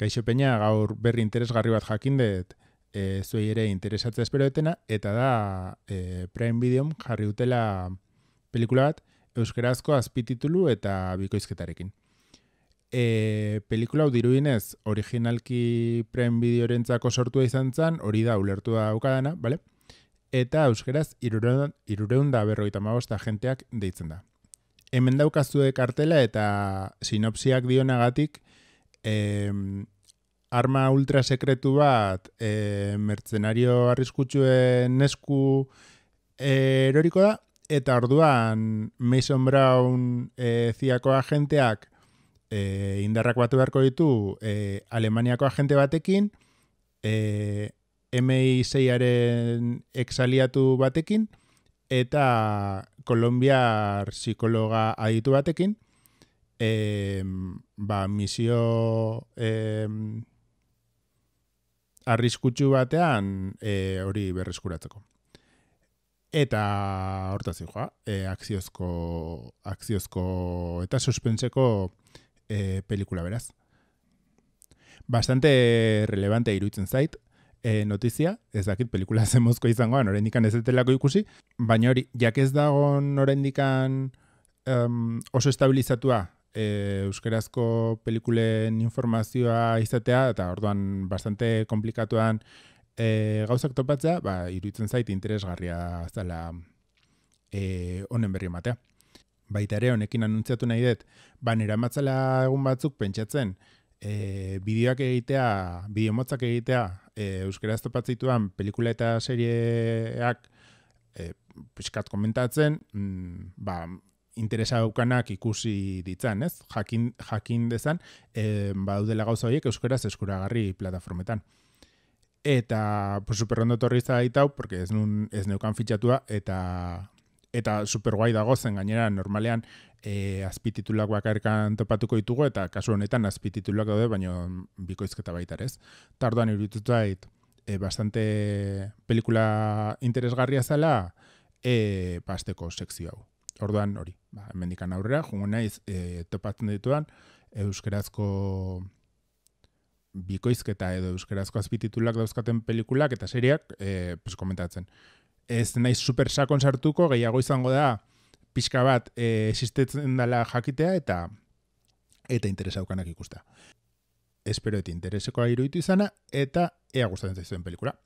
Kaixo peña, gaur berri interesgarri bat jakin dut, e, zuei ere interesatzea espero etena eta da e, Prime jarri utela pelikula bat, euskerazko azpititulu eta bikoizketarekin. E, pelikula hau diruinez, originalki Prime sortua izan zen, hori da ulertu da aukadana, bale? Eta euskeraz, irureunda berroita magosta jenteak deitzen da. Hemen daukazue kartela eta sinopsiak dionagatik, arma ultra sekretu bat eh, mertzenario arriskutsuen esku eh, eroriko da, eta orduan Mason Brown eh, ziako agenteak eh, indarrak batu beharko ditu eh, Alemaniako agente batekin, eh, MI6-aren exaliatu batekin, eta Kolombiar psikologa aditu batekin, eh, ba, misio eh, arriskutsu batean eh, hori berreskuratzeko. Eta horta joa, eh, akziozko, akziozko eta suspenseko eh, pelikula beraz. Bastante relevante iruditzen zait, E, notizia, ez dakit pelikula zemozko izangoan, oraindikan ez etelako ikusi, baina hori, jak ez dagon norendikan um, oso estabilizatua e, euskerazko pelikulen informazioa izatea eta orduan bastante komplikatuan e, gauzak topatzea, ba, iruditzen zait interesgarria zela e, onen berri ematea. Baita ere, honekin anuntziatu nahi dut, ba, nera egun batzuk pentsatzen, e, bideoak egitea, bideo motzak egitea, e, euskeraz topatzituan, pelikula eta serieak, e, piskat komentatzen, mm, ba, interesa daukanak ikusi ditzan, ez? Jakin, jakin dezan, e, badaudela gauza horiek euskaraz eskuragarri plataformetan. Eta, pues, superrondo torri porque ez, nun, ez neukan fitxatua, eta eta super guai dago zen gainera normalean e, eh, azpititulak bakarkan topatuko ditugu eta kasu honetan azpititulak daude baino bikoizketa baita ez. Tardoan irutut dit, e, eh, bastante pelikula interesgarria zala e, pasteko ba, sekzio hau. Orduan hori, ba, mendikan aurrera, jungo naiz, e, topatzen dituan, euskerazko bikoizketa edo euskerazko azbititulak dauzkaten pelikulak eta seriak e, pues, komentatzen. Ez naiz super sakon gehiago izango da, pixka bat e, existetzen dela jakitea eta eta interesaukanak ikusta. Espero eti interesekoa iruditu izana eta ea gustatzen zaizuen pelikula.